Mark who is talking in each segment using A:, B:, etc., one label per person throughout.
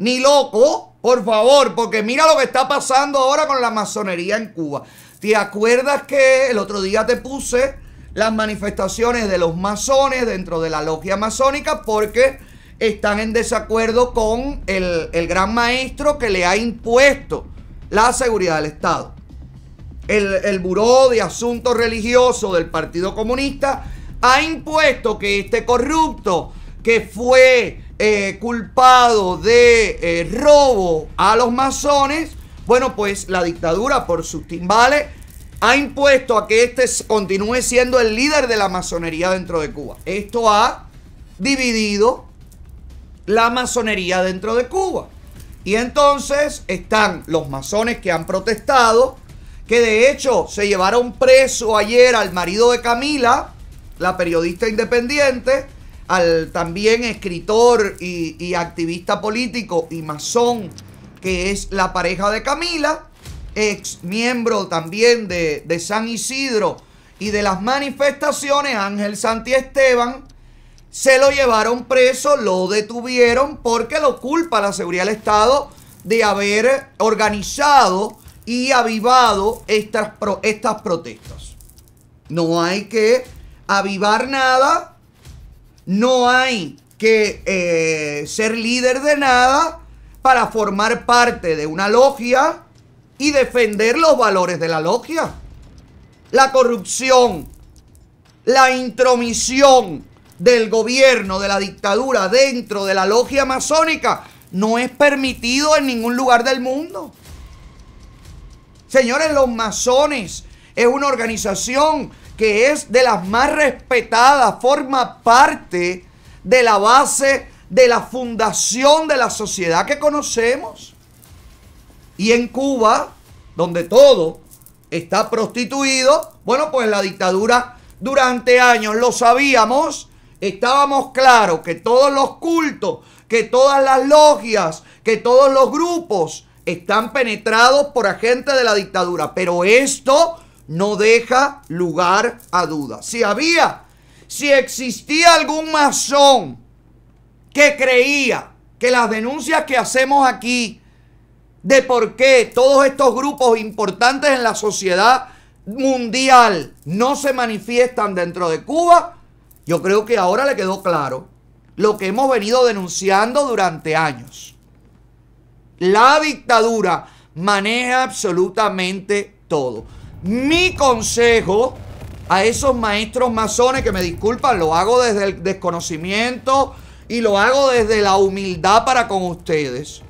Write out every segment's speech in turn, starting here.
A: ni loco, por favor, porque mira lo que está pasando ahora con la masonería en Cuba. ¿Te acuerdas que el otro día te puse las manifestaciones de los masones dentro de la logia masónica porque están en desacuerdo con el, gran maestro que le ha impuesto la seguridad del Estado? El, el Buró de Asuntos Religiosos del Partido Comunista ha impuesto que este corrupto que fue eh, culpado de eh, robo a los masones, bueno, pues la dictadura por sus timbales ha impuesto a que este continúe siendo el líder de la masonería dentro de Cuba. Esto ha dividido la masonería dentro de Cuba. Y entonces están los masones que han protestado, que de hecho se llevaron preso ayer al marido de Camila, la periodista independiente, al también escritor y, activista político y masón, que es la pareja de Camila, ex miembro también de, San Isidro y de las manifestaciones, Ángel Santi Esteban, se lo llevaron preso, lo detuvieron porque lo culpa la seguridad del Estado de haber organizado y avivado estas, estas protestas. No hay que avivar nada, no hay que eh, ser líder de nada para formar parte de una logia y defender los valores de la logia. La corrupción, la intromisión del gobierno, de la dictadura dentro de la logia masónica, no es permitido en ningún lugar del mundo. Señores, los masones es una organización que es de las más respetadas, forma parte de la base, de la fundación de la sociedad que conocemos. Y en Cuba, donde todo está prostituido, bueno, pues la dictadura durante años lo sabíamos, estábamos claros que todos los cultos, que todas las logias, que todos los grupos están penetrados por agentes de la dictadura. Pero esto no deja lugar a dudas. Si había, si existía algún masón que creía que las denuncias que hacemos aquí de por qué todos estos grupos importantes en la sociedad mundial no se manifiestan dentro de Cuba, yo creo que ahora le quedó claro lo que hemos venido denunciando durante años. La dictadura maneja absolutamente todo. Mi consejo a esos maestros masones que me disculpan, lo hago desde el desconocimiento y lo hago desde la humildad para con ustedes.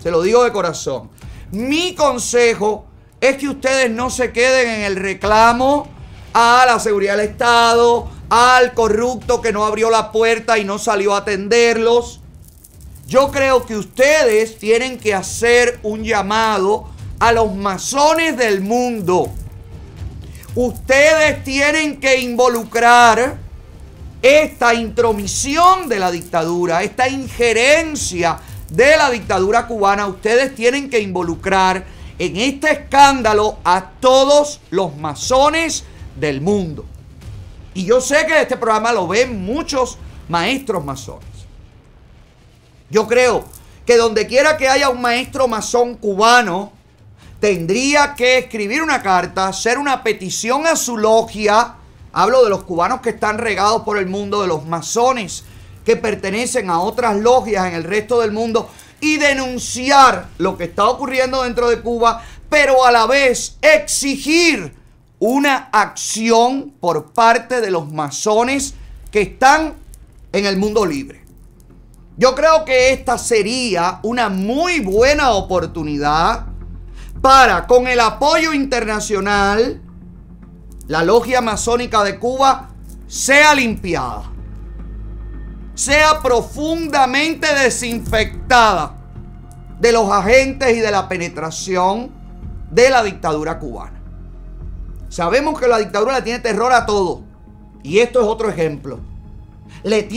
A: Se lo digo de corazón. Mi consejo es que ustedes no se queden en el reclamo a la seguridad del Estado, al corrupto que no abrió la puerta y no salió a atenderlos. Yo creo que ustedes tienen que hacer un llamado a los masones del mundo. Ustedes tienen que involucrar esta intromisión de la dictadura, esta injerencia de la dictadura cubana. Ustedes tienen que involucrar en este escándalo a todos los masones del mundo. Y yo sé que este programa lo ven muchos maestros masones. Yo creo que donde quiera que haya un maestro masón cubano, tendría que escribir una carta, hacer una petición a su logia, hablo de los cubanos que están regados por el mundo, de los masones que pertenecen a otras logias en el resto del mundo, y denunciar lo que está ocurriendo dentro de Cuba, pero a la vez exigir una acción por parte de los masones que están en el mundo libre. Yo creo que esta sería una muy buena oportunidad para, con el apoyo internacional, la logia masónica de Cuba sea limpiada, sea profundamente desinfectada de los agentes y de la penetración de la dictadura cubana. Sabemos que la dictadura le tiene terror a todo. Y esto es otro ejemplo.